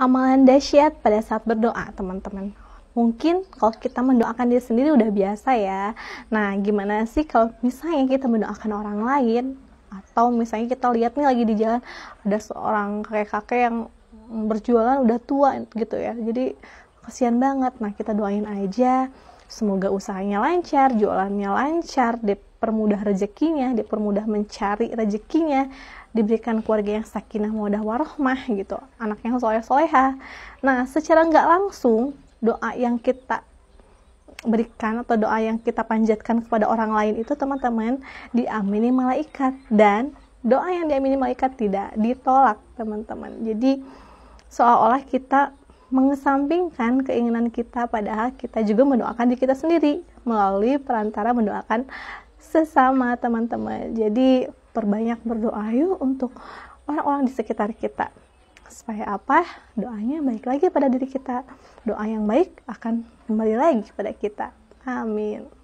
amalan dahsyat pada saat berdoa, teman-teman. Mungkin kalau kita mendoakan dia sendiri udah biasa ya. Nah, gimana sih kalau misalnya kita mendoakan orang lain atau misalnya kita lihat nih lagi di jalan ada seorang kakek-kakek yang berjualan udah tua gitu ya. Jadi kesian banget. Nah, kita doain aja Semoga usahanya lancar, jualannya lancar, dipermudah rezekinya, dipermudah mencari rezekinya, diberikan keluarga yang sakinah mawadah warohmah gitu, anak yang soleh soleha. Nah, secara nggak langsung doa yang kita berikan atau doa yang kita panjatkan kepada orang lain itu teman-teman diamini malaikat dan doa yang diamini malaikat tidak ditolak teman-teman jadi seolah-olah kita mengesampingkan keinginan kita padahal kita juga mendoakan diri kita sendiri melalui perantara mendoakan sesama teman-teman. Jadi perbanyak berdoa yuk untuk orang-orang di sekitar kita. Supaya apa? Doanya baik lagi pada diri kita. Doa yang baik akan kembali lagi kepada kita. Amin.